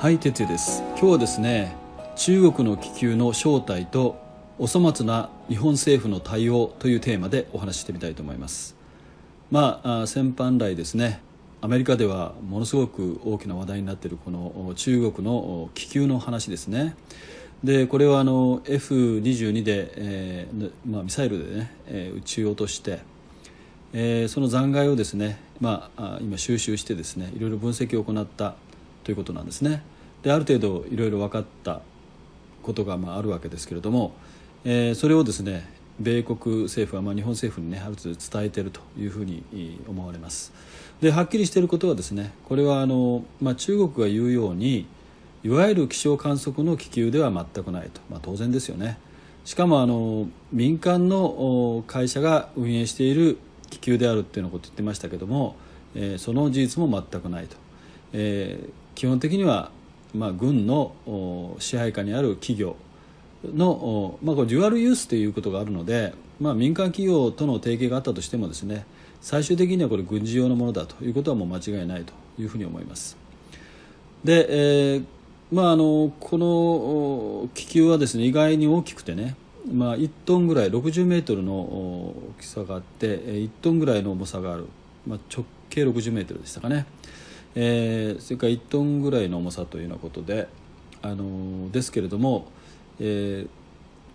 はい哲也です今日はですね中国の気球の正体とお粗末な日本政府の対応というテーマでお話してみたいと思いますまあ先般来ですねアメリカではものすごく大きな話題になっているこの中国の気球の話ですねでこれはあの F22 で、えーまあ、ミサイルでね、ねえー、撃ち落として、えー、その残骸をですね、まあ、今収集してですねいろいろ分析を行ったということなんですねである程度いろいろ分かったことがまああるわけですけれども、えー、それをですね米国政府はまあ日本政府にねある程度伝えているというふうに思われますではっきりしていることはですねこれはあの、まあ、中国が言うようにいわゆる気象観測の気球では全くないと、まあ、当然ですよねしかもあの民間の会社が運営している気球であるっていうのことを言ってましたけども、えー、その事実も全くないと、えー、基本的にはまあ、軍の支配下にある企業の、まあ、こデュアルユースということがあるので、まあ、民間企業との提携があったとしてもですね最終的にはこれ軍事用のものだということはもう間違いないというふうに思います。で、えーまあ、あのこの気球はですね意外に大きくてね、まあ、1トンぐらい60メートルの大きさがあって1トンぐらいの重さがある、まあ、直径60メートルでしたかね。えー、それから1トンぐらいの重さというようなことで、あのー、ですけれども、えー、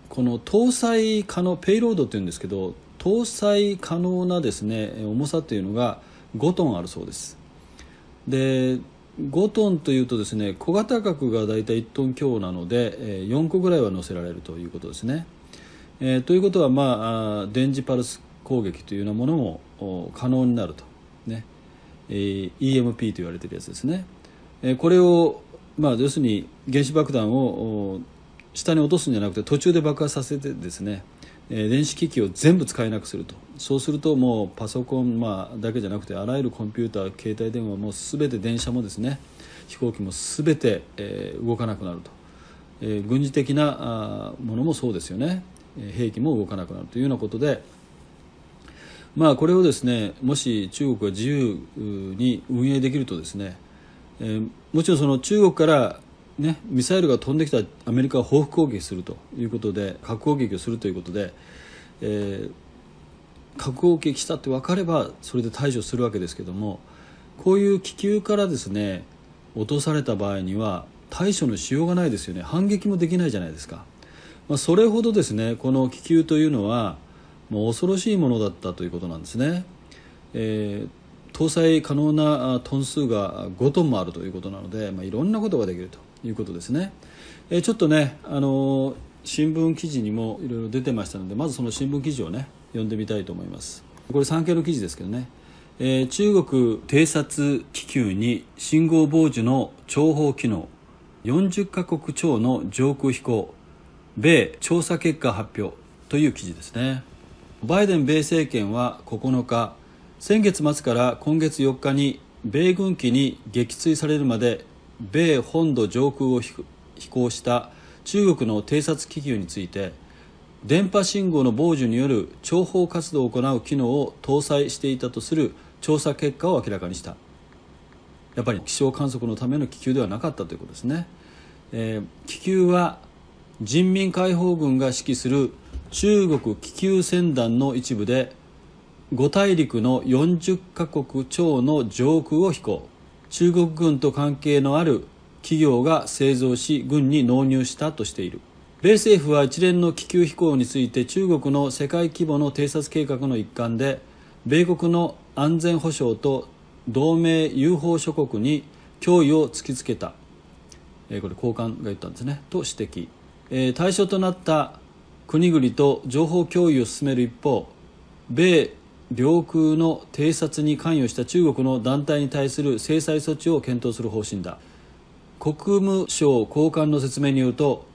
この搭載可能ペイロードというんですけど搭載可能なですね重さというのが5トンあるそうですで5トンというとですね小型核が大体1トン強なので4個ぐらいは載せられるということですね、えー、ということは、まあ、電磁パルス攻撃というようなものも可能になると、ね、えー、EMP と言われてるやつですね、えー、これを、まあ、要するに原子爆弾を下に落とすんじゃなくて途中で爆破させてですね、えー、電子機器を全部使えなくするとそうするともうパソコン、まあ、だけじゃなくてあらゆるコンピューター携帯電話も全て電車もですね飛行機も全て、えー、動かなくなると、えー、軍事的なあものもそうですよね兵器も動かなくなるというようなことでまあ、これをですねもし中国が自由に運営できるとですね、えー、もちろんその中国から、ね、ミサイルが飛んできたアメリカは報復攻撃するということで核攻撃をするということで、えー、核攻撃したって分かればそれで対処するわけですけどもこういう気球からですね落とされた場合には対処のしようがないですよね反撃もできないじゃないですか、まあ、それほどですねこの気球というのはもう恐ろしいものだったということなんですね、えー、搭載可能なトン数が5トンもあるということなので、まあ、いろんなことができるということですね、えー、ちょっとね、あのー、新聞記事にもいろいろ出てましたのでまずその新聞記事をね読んでみたいと思いますこれ産経の記事ですけどね、えー、中国偵察気球に信号傍受の諜報機能40カ国超の上空飛行米調査結果発表という記事ですねバイデン米政権は9日先月末から今月4日に米軍機に撃墜されるまで米本土上空を飛行した中国の偵察気球について電波信号の傍受による諜報活動を行う機能を搭載していたとする調査結果を明らかにしたやっぱり気象観測のための気球ではなかったということですね、えー、気球は人民解放軍が指揮する中国気球船団の一部で5大陸の40カ国超の上空を飛行中国軍と関係のある企業が製造し軍に納入したとしている米政府は一連の気球飛行について中国の世界規模の偵察計画の一環で米国の安全保障と同盟友好諸国に脅威を突きつけた、えこれ高官が言ったんですねと指摘、え対象となった国々と情報共有を進める一方米領空の偵察に関与した中国の団体に対する制裁措置を検討する方針だ国務省高官の説明によると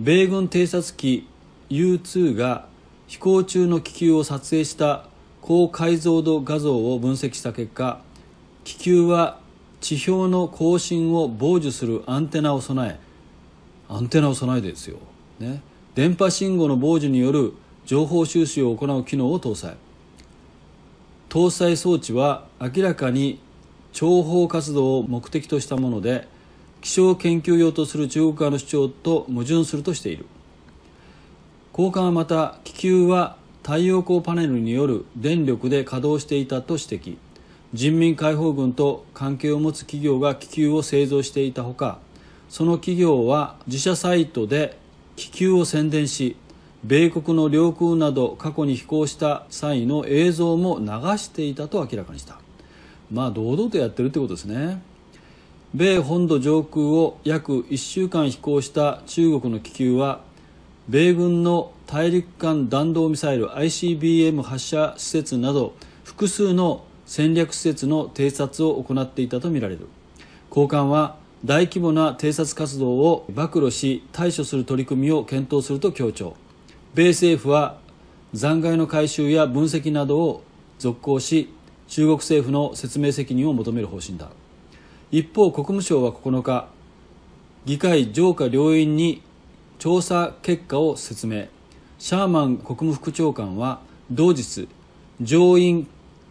米軍偵察機 U2 が飛行中の気球を撮影した高解像度画像を分析した結果気球は地表の更新を傍受するアンテナを備えアンテナを備えてですよ、ね、電波信号の傍受による情報収集を行う機能を搭載搭載装置は明らかに諜報活動を目的としたもので気象研究用とする中国側の主張と矛盾するとしている高官はまた気球は太陽光パネルによる電力で稼働していたと指摘人民解放軍と関係を持つ企業が気球を製造していたほかその企業は自社サイトで気球を宣伝し米国の領空など過去に飛行した際の映像も流していたと明らかにしたまあ堂々とやってるってことですね米本土上空を約1週間飛行した中国の気球は米軍の大陸間弾道ミサイル ICBM 発射施設など複数の戦略施設の偵察を行っていたとみられる高官は大規模な偵察活動を暴露し対処する取り組みを検討すると強調米政府は残骸の回収や分析などを続行し中国政府の説明責任を求める方針だ一方国務省は9日議会上下両院に調査結果を説明シャーマン国務副長官は同日上院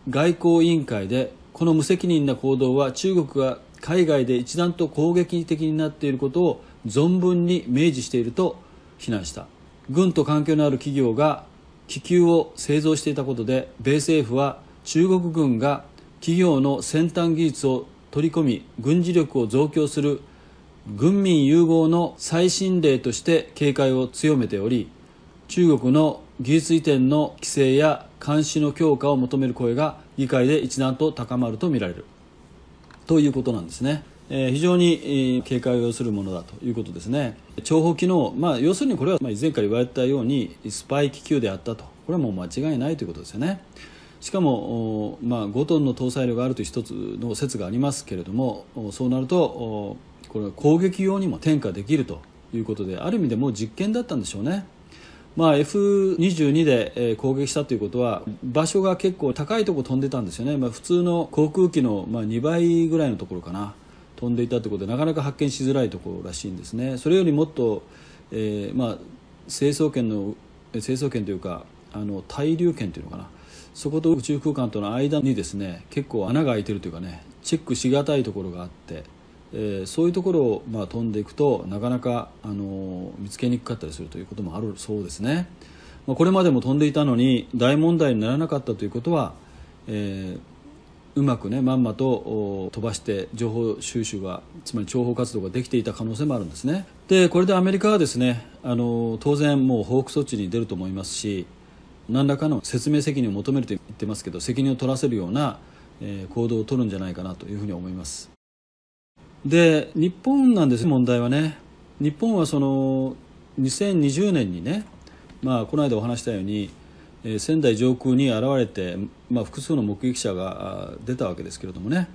外交委員会でこの無責任な行動は中国が海外で一段と攻撃的になっていることを存分に明示していると非難した軍と関係のある企業が気球を製造していたことで米政府は中国軍が企業の先端技術を取り込み軍事力を増強する軍民融合の最新例として警戒を強めており中国の技術移転の規制や監視の強化を求める声が議会で一段と高まるとみられる。ということなんですね。えー、非常に、えー、警戒を要するものだということですね諜報機能、まあ、要するにこれは、まあ、以前から言われたようにスパイ気球であったとこれはもう間違いないということですよねしかも、まあ、5トンの搭載量があるという一つの説がありますけれどもそうなるとこれは攻撃用にも転嫁できるということである意味でもう実験だったんでしょうねまあ、F22 で攻撃したということは場所が結構高いところ飛んでたんですよね、まあ、普通の航空機のまあ2倍ぐらいのところかな飛んでいたということでなかなか発見しづらいところらしいんですねそれよりもっと、えー、まあ成層圏の成層圏というかあの対流圏というのかなそこと宇宙空間との間にですね結構穴が開いてるというかねチェックしがたいところがあってえー、そういうところを、まあ、飛んでいくとなかなか、あの見つけにくかったりするということもあるそうですね、まあ、これまでも飛んでいたのに大問題にならなかったということは、えー、うまくねまんまと飛ばして情報収集がつまり情報活動ができていた可能性もあるんですねでこれでアメリカはですね、あの当然もう報復措置に出ると思いますし何らかの説明責任を求めると言ってますけど責任を取らせるような行動を取るんじゃないかなというふうに思いますで日本なんです問題はね日本はその2020年にね、まあ、この間お話したように、えー、仙台上空に現れて、まあ、複数の目撃者が出たわけですけれどもね、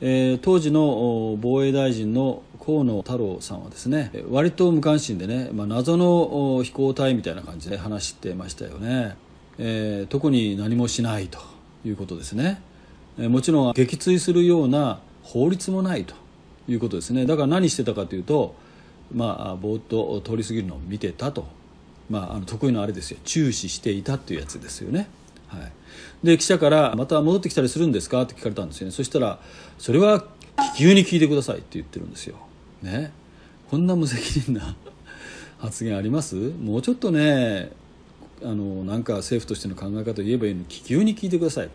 えー、当時の防衛大臣の河野太郎さんはですね割と無関心でね、まあ、謎の飛行隊みたいな感じで話してましたよね、えー、特に何もしないということですね、えもちろん撃墜するような法律もないということですねだから何してたかというと、まあ、ぼーっと通り過ぎるのを見てたと、まあ、あの得意のあれですよ注視していたというやつですよね。はい、で記者から「また戻ってきたりするんですか?」って聞かれたんですよねそしたら「それは気球に聞いてください」って言ってるんですよ。ね、こんな無責任な 発言ありますもうちょっとねあのなんか政府としての考え方を言えばいいのに気球に聞いてください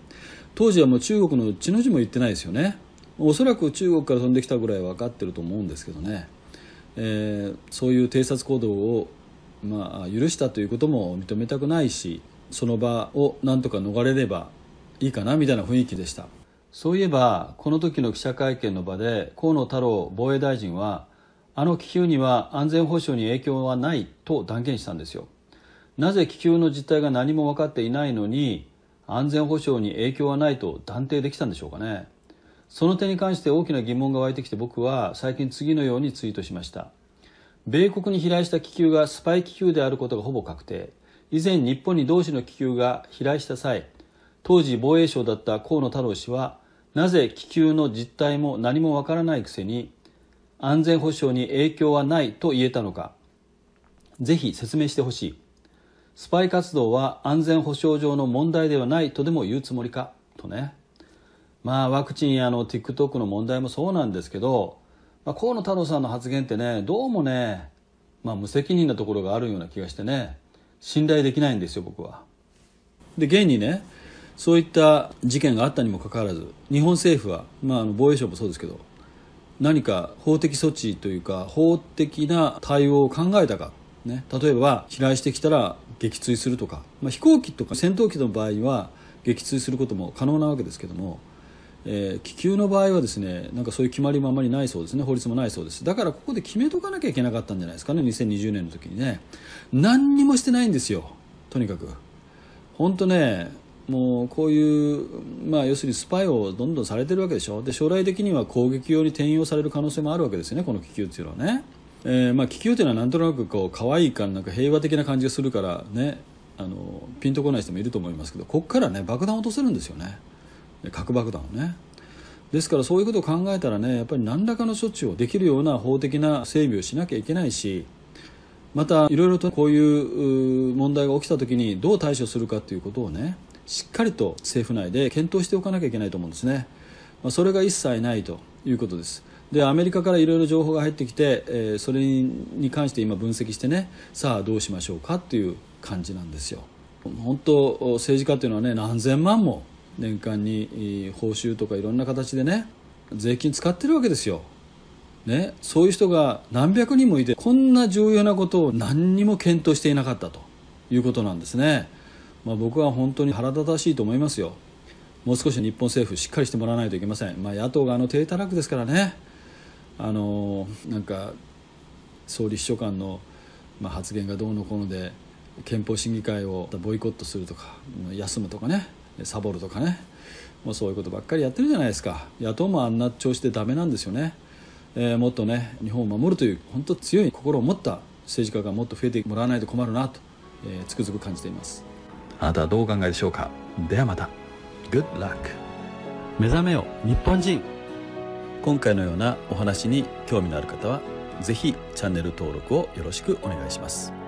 当時はもう中国の血の字も言ってないですよねおそらく中国から飛んできたぐらい分かってると思うんですけどね、えー、そういう偵察行動を、まあ、許したということも認めたくないしその場をなんとか逃れればいいかなみたいな雰囲気でしたそういえばこの時の記者会見の場で河野太郎防衛大臣はあの気球には安全保障に影響はないと断言したんですよなぜ気球の実態が何も分かっていないのに安全保障に影響はないと断定できたんでしょうかねその点に関して大きな疑問が湧いてきて僕は最近次のようにツイートしました米国に飛来した気球がスパイ気球であることがほぼ確定以前日本に同志の気球が飛来した際当時防衛省だった河野太郎氏はなぜ気球の実態も何もわからないくせに安全保障に影響はないと言えたのかぜひ説明してほしいスパイ活動は安全保障上の問題ではないとでも言うつもりかとねまあ、ワクチンやの TikTok の問題もそうなんですけど、まあ、河野太郎さんの発言ってねどうもね、まあ、無責任なところがあるような気がしてね信頼できないんですよ僕は。で現にねそういった事件があったにもかかわらず日本政府は、まあ、あの防衛省もそうですけど何か法的措置というか法的な対応を考えたか、ね、例えば飛来してきたら撃墜するとか、まあ、飛行機とか戦闘機の場合には撃墜することも可能なわけですけどもえー、気球の場合はですねなんかそういう決まりもあまりないそうですね法律もないそうですだからここで決めとかなきゃいけなかったんじゃないですかね2020年の時にね何にもしてないんですよとにかく本当ねもうこういう、まあ、要するにスパイをどんどんされてるわけでしょで将来的には攻撃用に転用される可能性もあるわけですよねこの気球っていうのはね、えー、まあ、気球というのはなんとなくこう可愛いからなんか平和的な感じがするからねあのピンとこない人もいると思いますけどここからね爆弾を落とせるんですよね。核爆弾をねですからそういうことを考えたらねやっぱり何らかの処置をできるような法的な整備をしなきゃいけないしまたいろいろとこういう問題が起きた時にどう対処するかということをねしっかりと政府内で検討しておかなきゃいけないと思うんですね、まあ、それが一切ないということですでアメリカからいろいろ情報が入ってきて、えー、それに関して今分析してねさあどうしましょうかっていう感じなんですよ本当政治家というのはね何千万も年間に報酬とかいろんな形でね税金使ってるわけですよ、ね、そういう人が何百人もいてこんな重要なことを何にも検討していなかったということなんですね、まあ、僕は本当に腹立たしいと思いますよもう少し日本政府しっかりしてもらわないといけません、まあ、野党があの低たらくですからねあのなんか総理秘書官の発言がどうのこうので憲法審議会をボイコットするとか休むとかねサボるとかねもうそういうことばっかりやってるじゃないですか野党もあんな調子でダメなんですよね、えー、もっとね日本を守るという本当強い心を持った政治家がもっと増えてもらわないと困るなと、えー、つくづく感じていますあなたはどうお考えでしょうかではまた Good luck 目覚めよ日本人今回のようなお話に興味のある方は是非チャンネル登録をよろしくお願いします